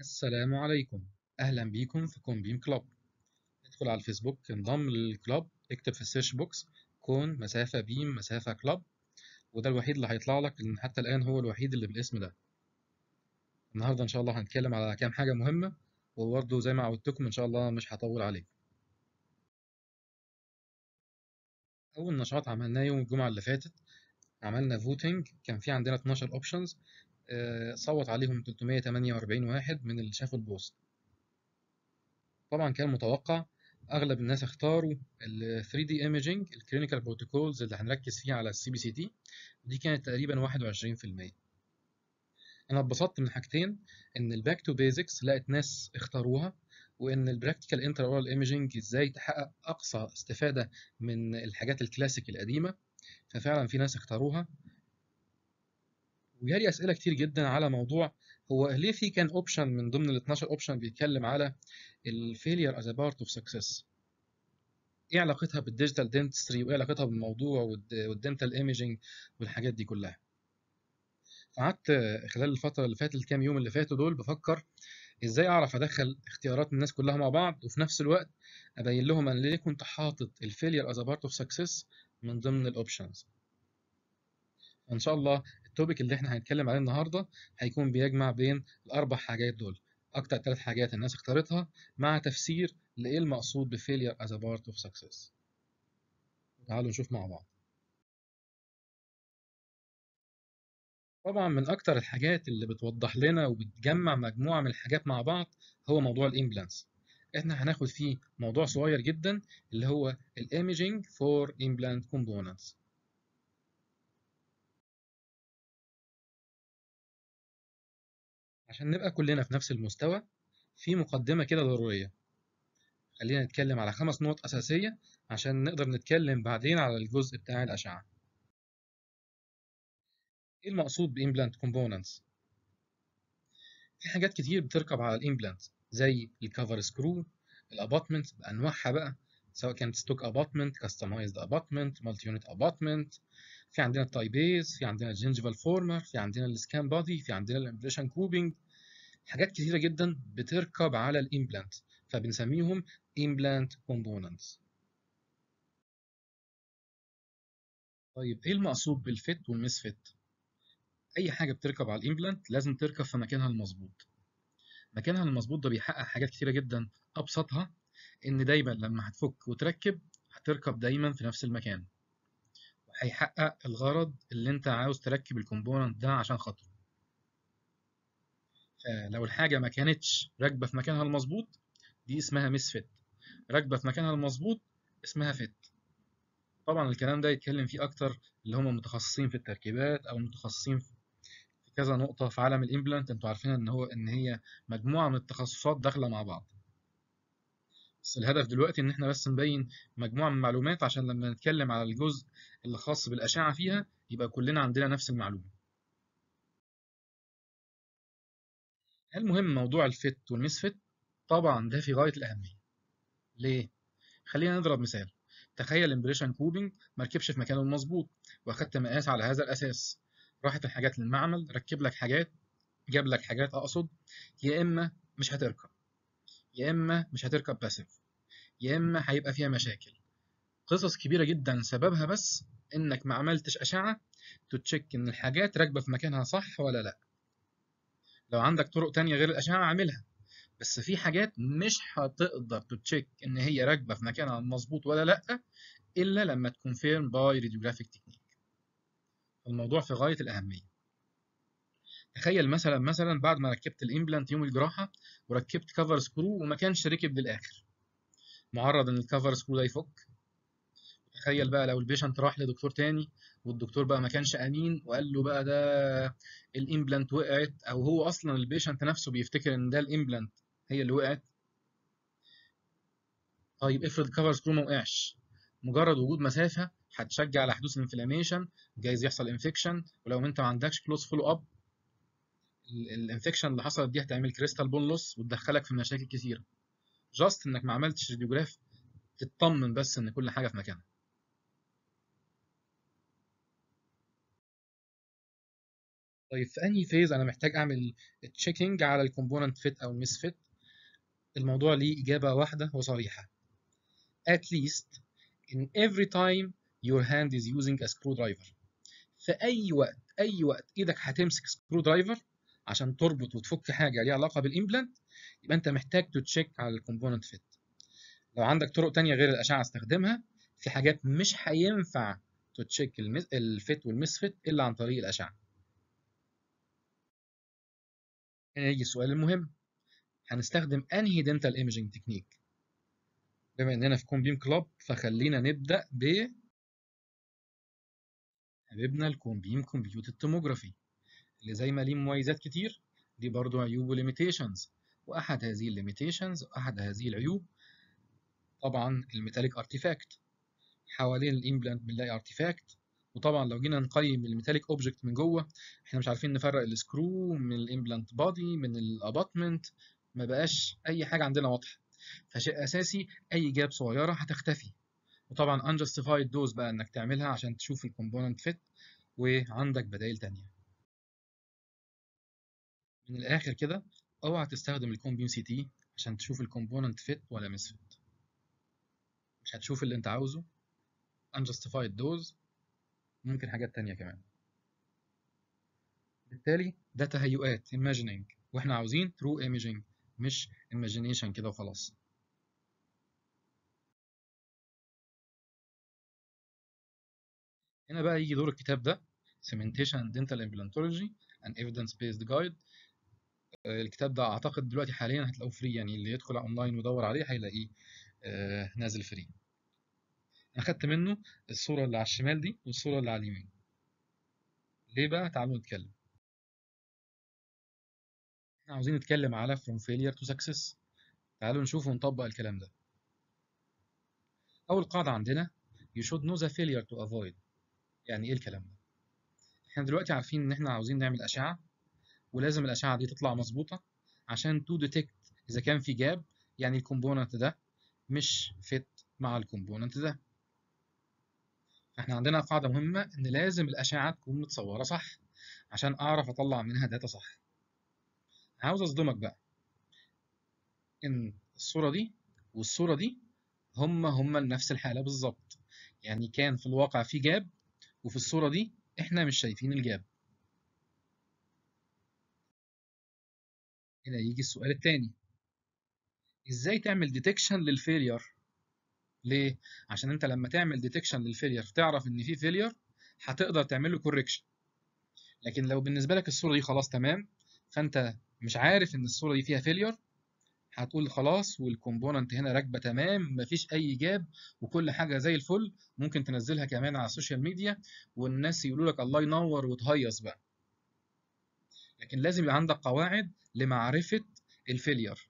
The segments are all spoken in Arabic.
السلام عليكم اهلا بيكم في كون بيم كلوب ادخل على الفيسبوك انضم للكلوب اكتب في السيرش بوكس كون مسافه بيم مسافه كلوب وده الوحيد اللي هيطلع لك لان حتى الان هو الوحيد اللي بالاسم ده النهارده ان شاء الله هنتكلم على كام حاجه مهمه وبرضه زي ما عودتكم ان شاء الله مش هطول عليكم اول نشاط عملناه يوم الجمعه اللي فاتت عملنا فوتنج كان في عندنا 12 اوبشنز آه، صوت عليهم 348 واحد من اللي شافوا البوست طبعا كان متوقع اغلب الناس اختاروا ال 3 دي imaging الكلينيكال بروتوكولز اللي هنركز فيها على السي بي سي دي ودي كانت تقريبا 21% انا اتبسطت من حاجتين ان الباك تو بيزكس لقت ناس اختاروها وان البراكتيكال انتر اورال ايميجينج ازاي تحقق اقصى استفاده من الحاجات الكلاسيك القديمه ففعلا في ناس اختاروها وجالي اسئله كتير جدا على موضوع هو ليه في كان اوبشن من ضمن ال 12 اوبشن بيتكلم على الفيلير از بارت اوف سكسس ايه علاقتها بالديجيتال دنتستري وايه علاقتها بالموضوع والدنتال ايميجنج والحاجات دي كلها قعدت خلال الفتره اللي فاتت الكام يوم اللي فاتوا دول بفكر ازاي اعرف ادخل اختيارات الناس كلها مع بعض وفي نفس الوقت ابين لهم انا ليه كنت حاطط الفيلير از بارت اوف سكسس من ضمن الاوبشنز ان شاء الله التوبيك اللي احنا هنتكلم عليه النهارده هيكون بيجمع بين الاربع حاجات دول اكتر ثلاث حاجات الناس اختارتها مع تفسير لايه المقصود بفيلير از بارت اوف سكسس تعالوا نشوف مع بعض طبعا من اكتر الحاجات اللي بتوضح لنا وبتجمع مجموعه من الحاجات مع بعض هو موضوع الامبلانس احنا هناخد فيه موضوع صغير جدا اللي هو الايميجينج فور امبلانت كومبوننتس عشان نبقى كلنا في نفس المستوى في مقدمة كده ضرورية خلينا نتكلم على خمس نقط أساسية عشان نقدر نتكلم بعدين على الجزء بتاع الأشعة إيه المقصود بإمبلانت كومبوننتس؟ في حاجات كتير بتركب على الإمبلانت زي الكفر سكرو الأباتمنت بأنواعها بقى سواء كانت ستوك أباتمنت كاستمايزد أباتمنت مالتي يونت أباتمنت في عندنا التايبيز في عندنا الجنجفال فورمر في عندنا السكان بادي في عندنا الامبريشن كوبينج حاجات كتيرة جدا بتركب على الإمبلانت فبنسميهم امبلانت كومبوننتس طيب ايه المقصود بالفيت والميس فيت اي حاجه بتركب على الامبلانت لازم تركب في مكانها المظبوط مكانها المظبوط ده بيحقق حاجات كتيره جدا ابسطها ان دايما لما هتفك وتركب هتركب دايما في نفس المكان وهيحقق الغرض اللي انت عاوز تركب الكومبوننت ده عشان خاطره آه، لو الحاجة ما كانتش راكبة في مكانها المظبوط دي اسمها ميس فيت راكبة في مكانها المظبوط اسمها فيت طبعا الكلام ده يتكلم فيه أكتر اللي هم متخصصين في التركيبات أو متخصصين في كذا نقطة في عالم الإمبلانت أنتوا عارفين إن هو إن هي مجموعة من التخصصات داخلة مع بعض بس الهدف دلوقتي إن إحنا بس نبين مجموعة من المعلومات عشان لما نتكلم على الجزء اللي خاص بالأشعة فيها يبقى كلنا عندنا نفس المعلومة المهم موضوع الفت والمسفت طبعا ده في غاية الأهمية ليه؟ خلينا نضرب مثال تخيل امبريشن كوبنج مركبش في مكانه المظبوط واخدت مقاس على هذا الأساس راحت الحاجات للمعمل ركب لك حاجات جاب لك حاجات أقصد يا إما مش هتركب يا إما مش هتركب باسف يا إما هيبقى فيها مشاكل قصص كبيرة جدا سببها بس إنك ما عملتش أشعة تتشك إن الحاجات راكبة في مكانها صح ولا لأ لو عندك طرق تانية غير الأشعة اعملها بس في حاجات مش هتقدر تتشيك إن هي راكبة في مكانها مظبوط ولا لأ إلا لما تكون فيرم باي راديوجرافيك تكنيك الموضوع في غاية الأهمية تخيل مثلا مثلا بعد ما ركبت الإمبلانت يوم الجراحة وركبت كفر سكرو وما كانش ركب للآخر معرض إن الكفر سكرو ده يفك تخيل بقى لو البيشنت راح لدكتور تاني والدكتور بقى ما كانش امين وقال له بقى ده الامبلانت وقعت او هو اصلا البيشنت نفسه بيفتكر ان ده الامبلانت هي اللي وقعت طيب افرض كفر سكرو ما وقعش مجرد وجود مسافه هتشجع على حدوث انفلاميشن جايز يحصل انفكشن ولو انت ما عندكش كلوز فولو اب الانفكشن اللي حصلت دي هتعمل كريستال بون لوس وتدخلك في مشاكل كثيره جاست انك ما عملتش راديوجراف تطمن بس ان كل حاجه في مكانها طيب في انهي فيز انا محتاج اعمل تشيكنج على الكومبوننت فيت او مس فيت الموضوع ليه اجابه واحده وصريحه at least in every time your hand is using a screwdriver في اي وقت اي وقت ايدك هتمسك سكرو درايفر عشان تربط وتفك حاجه ليها علاقه بالامبلانت يبقى انت محتاج تشيك على الكومبوننت فيت لو عندك طرق تانية غير الاشعه استخدمها في حاجات مش هينفع تتشيك الفيت والمس فيت الا عن طريق الاشعه يجي السؤال المهم هنستخدم انهي دنتال ايمجنج تكنيك بما اننا في بيم كلوب فخلينا نبدا ب حبيبنا بيم كمبيوتر توموجرافي اللي زي ما ليه مميزات كتير ليه برضه عيوب وليميتيشنز واحد هذه الليميتيشنز واحد هذه العيوب طبعا الميتاليك ارتيفاكت حوالين الامبلانت بنلاقي ارتيفاكت وطبعا لو جينا نقيم الميتاليك اوبجكت من جوه احنا مش عارفين نفرق السكرو من الامبلانت بادي من الاباتمنت ما بقاش اي حاجه عندنا واضحه فشيء اساسي اي جاب صغيره هتختفي وطبعا unjustified دوز بقى انك تعملها عشان تشوف الكومبوننت فيت وعندك بدائل تانية من الاخر كده اوعى تستخدم الكوم سي تي عشان تشوف الكومبوننت فيت ولا مس فيت مش هتشوف اللي انت عاوزه unjustified دوز ممكن حاجات تانية كمان بالتالي ده تهيؤات imagining واحنا عاوزين true imaging مش imagination كده وخلاص هنا بقى يجي دور الكتاب ده Cementation and Dental Implantology an Evidence-Based Guide آه، الكتاب ده اعتقد دلوقتي حاليا هتلاقوه فري يعني اللي يدخل اونلاين ويدور عليه هيلاقيه آه، نازل فري اخدت منه الصورة اللي على الشمال دي والصورة اللي على اليمين ليه بقى تعالوا نتكلم احنا عاوزين نتكلم على from failure to success تعالوا نشوف ونطبق الكلام ده اول قاعدة عندنا you should know the failure to avoid يعني ايه الكلام ده احنا دلوقتي عارفين ان احنا عاوزين نعمل اشعة ولازم الاشعة دي تطلع مظبوطة عشان to detect اذا كان في جاب يعني الكومبوننت ده مش فيت مع الكومبوننت ده احنا عندنا قاعدة مهمة إن لازم الأشعة تكون متصورة صح عشان أعرف أطلع منها داتا صح عاوز أصدمك بقى إن الصورة دي والصورة دي هما هما نفس الحالة بالظبط يعني كان في الواقع في جاب وفي الصورة دي إحنا مش شايفين الجاب هنا يجي السؤال التاني ازاي تعمل ديتكشن للفيلير ليه؟ عشان انت لما تعمل ديتكشن للفيلير تعرف ان في فيلير هتقدر تعمل له كوركشن لكن لو بالنسبه لك الصوره دي خلاص تمام فانت مش عارف ان الصوره دي فيها فيلير هتقول خلاص والكومبوننت هنا راكبه تمام مفيش اي جاب وكل حاجه زي الفل ممكن تنزلها كمان على السوشيال ميديا والناس يقولوا لك الله ينور وتهيص بقى لكن لازم يبقى عندك قواعد لمعرفه الفيلير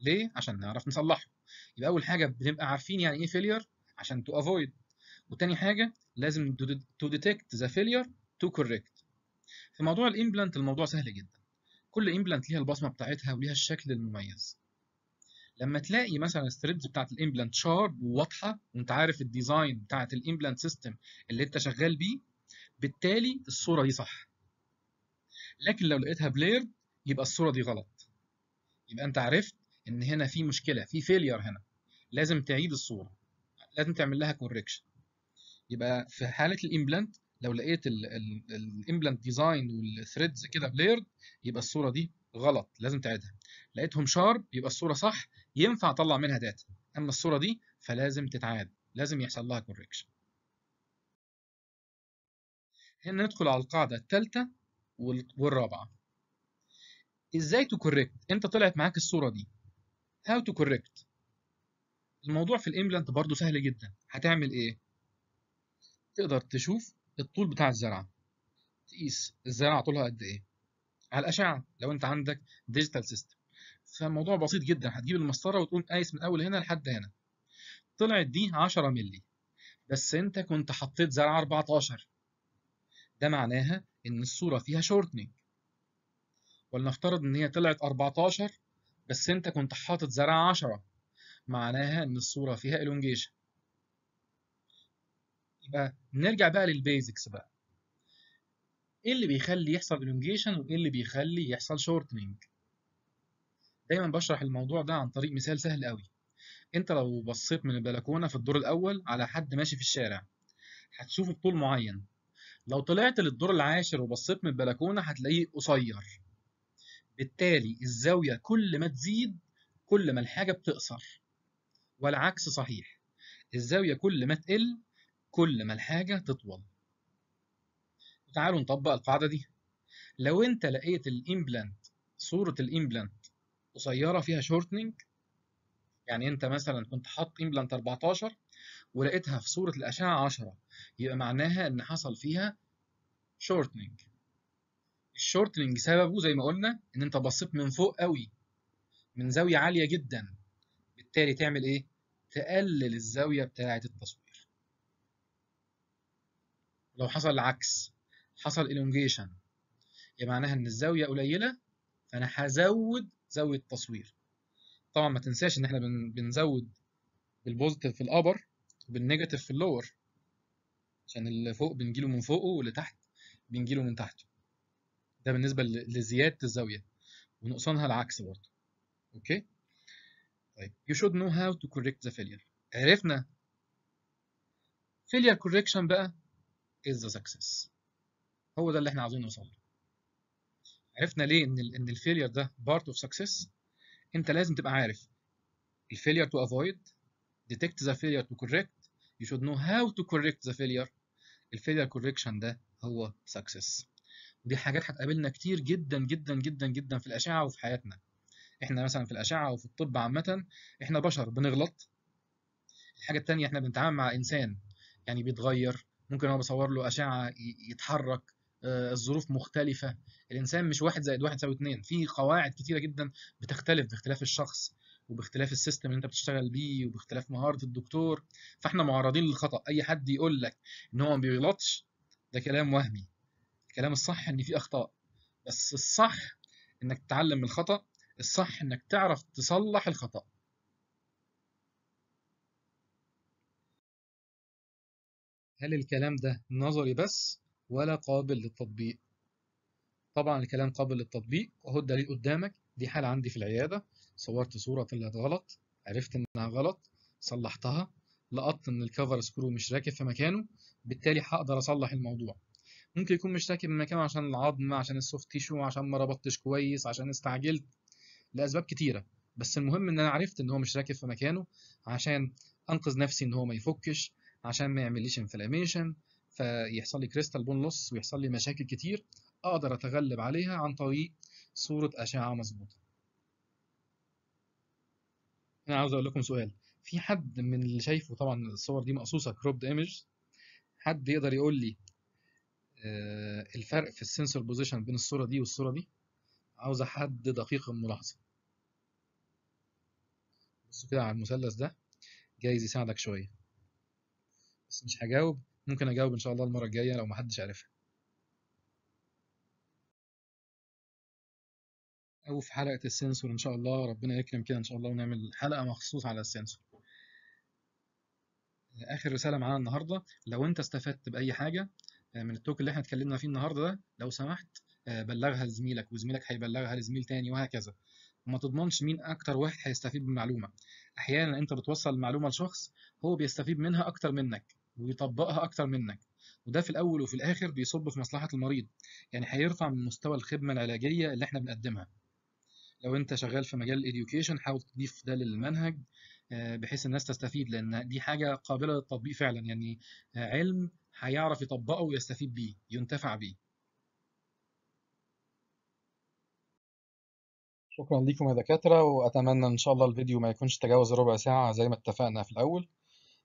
ليه عشان نعرف نصلحه يبقى اول حاجه بنبقى عارفين يعني ايه فيلير عشان تو افويد وتاني حاجه لازم تو ديتكت ذا فيلير تو كوريكت في موضوع الامبلانت الموضوع سهل جدا كل امبلانت ليها البصمه بتاعتها وليها الشكل المميز لما تلاقي مثلا الثريدز بتاعت الامبلانت شارب وواضحه وانت عارف الديزاين بتاعت الامبلانت سيستم اللي انت شغال بيه بالتالي الصوره دي صح لكن لو لقيتها بلير يبقى الصوره دي غلط يبقى انت عرفت ان هنا في مشكله في فيلير هنا لازم تعيد الصوره لازم تعمل لها كوركشن يبقى في حاله الامبلانت لو لقيت الامبلانت ديزاين والثريدز كده بليرد يبقى الصوره دي غلط لازم تعيدها لقيتهم شارب يبقى الصوره صح ينفع اطلع منها داتا اما الصوره دي فلازم تتعاد لازم يحصل لها كوركشن هنا ندخل على القاعده الثالثه والرابعه ازاي تكوركت انت طلعت معاك الصوره دي هاو تو كوركت الموضوع في الامبلانت برضو سهل جدا هتعمل ايه تقدر تشوف الطول بتاع الزرعه تقيس الزرعه طولها قد ايه على الاشعه لو انت عندك ديجيتال سيستم فالموضوع بسيط جدا هتجيب المسطره وتقوم قايس من اول هنا لحد هنا طلعت دي 10 مللي بس انت كنت حطيت زرعه 14 ده معناها ان الصوره فيها شورتنينج ولنفترض ان هي طلعت 14 بس انت كنت حاطط زرع 10 معناها ان الصورة فيها الونجيشن يبقى نرجع بقى للبيزكس بقى ايه اللي بيخلي يحصل الونجيشن وايه اللي بيخلي يحصل شورتنينج دايما بشرح الموضوع ده عن طريق مثال سهل قوي انت لو بصيت من البلكونة في الدور الاول على حد ماشي في الشارع هتشوفه بطول معين لو طلعت للدور العاشر وبصيت من البلكونة هتلاقيه قصير بالتالي الزاوية كل ما تزيد كل ما الحاجة بتقصر والعكس صحيح الزاوية كل ما تقل كل ما الحاجة تطول تعالوا نطبق القاعدة دي لو انت لقيت الامبلانت صورة الامبلانت قصيرة فيها شورتنينج يعني انت مثلا كنت حاط امبلانت 14 ولقيتها في صورة الأشعة 10 يبقى معناها ان حصل فيها شورتنينج الشورتنج سببه زي ما قلنا ان انت بصيت من فوق قوي من زاويه عاليه جدا بالتالي تعمل ايه تقلل الزاويه بتاعه التصوير لو حصل العكس حصل الونجيشن يبقى معناها ان الزاويه قليله فانا هزود زاويه التصوير طبعا ما تنساش ان احنا بنزود بالبوزيتيف في الابر وبالنيجاتيف في اللور عشان اللي فوق بنجيله من فوقه واللي تحت بنجيله من تحته ده بالنسبة لزيادة الزاوية ونقصانها العكس برضه اوكي طيب you should know how to correct the failure عرفنا failure correction بقى is the success هو ده اللي احنا عاوزين نوصل له عرفنا ليه ان الـ ان الفيلير ده بارت اوف سكسس انت لازم تبقى عارف الفيلير تو افويد ديتكت ذا فيلير تو كوركت يو شود نو هاو تو كوركت ذا فيلير الفيلير كوركشن ده هو سكسس دي حاجات هتقابلنا كتير جدا جدا جدا جدا في الأشعة وفي حياتنا احنا مثلا في الأشعة وفي الطب عامة احنا بشر بنغلط الحاجة التانية احنا بنتعامل مع إنسان يعني بيتغير ممكن أنا بصور له أشعة يتحرك آه، الظروف مختلفة الإنسان مش واحد زائد واحد يساوي اتنين في قواعد كتيرة جدا بتختلف باختلاف الشخص وباختلاف السيستم اللي انت بتشتغل بيه وباختلاف مهاره الدكتور فاحنا معرضين للخطا اي حد يقول لك ان هو ما بيغلطش ده كلام وهمي الكلام الصح ان في اخطاء بس الصح انك تتعلم من الخطا الصح انك تعرف تصلح الخطا هل الكلام ده نظري بس ولا قابل للتطبيق طبعا الكلام قابل للتطبيق اهو الدليل قدامك دي حاله عندي في العياده صورت صوره طلعت غلط عرفت انها غلط صلحتها لقطت ان الكفر سكرو مش راكب في مكانه بالتالي هقدر اصلح الموضوع ممكن يكون مشتكي من مكانه عشان العظم عشان السوفت تيشو عشان ما ربطتش كويس عشان استعجلت لاسباب كتيره بس المهم ان انا عرفت ان هو مش راكب في مكانه عشان انقذ نفسي ان هو ما يفكش عشان ما يعمليش انفلاميشن فيحصل لي كريستال بون لوس ويحصل لي مشاكل كتير اقدر اتغلب عليها عن طريق صوره اشعه مظبوطه انا عاوز اقول لكم سؤال في حد من اللي شايفه طبعا الصور دي مقصوصه كروبد ايمج حد يقدر يقول لي آه، الفرق في السنسور بوزيشن بين الصورة دي والصورة دي عاوز حد دقيق الملاحظة بص كده على المثلث ده جايز يساعدك شوية بس مش هجاوب ممكن أجاوب إن شاء الله المرة الجاية لو محدش عرفها أو في حلقة السنسور إن شاء الله ربنا يكرم كده إن شاء الله ونعمل حلقة مخصوص على السنسور آه، آخر رسالة معانا النهاردة لو أنت استفدت بأي حاجة آه، من التوك اللي احنا اتكلمنا فيه النهارده ده لو سمحت آه، بلغها لزميلك وزميلك هيبلغها لزميل تاني وهكذا وما تضمنش مين اكتر واحد هيستفيد من المعلومه احيانا انت بتوصل المعلومه لشخص هو بيستفيد منها اكتر منك ويطبقها اكتر منك وده في الاول وفي الاخر بيصب في مصلحه المريض يعني هيرفع من مستوى الخدمه العلاجيه اللي احنا بنقدمها لو انت شغال في مجال الاديوكيشن حاول تضيف ده للمنهج آه، بحيث الناس تستفيد لان دي حاجه قابله للتطبيق فعلا يعني علم هيعرف يطبقه ويستفيد بيه ينتفع بيه شكرا لكم يا دكاترة وأتمنى إن شاء الله الفيديو ما يكونش تجاوز ربع ساعة زي ما اتفقنا في الأول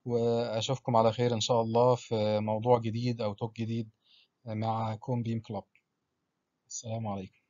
وأشوفكم على خير إن شاء الله في موضوع جديد أو توك جديد مع كومبيم كلاب السلام عليكم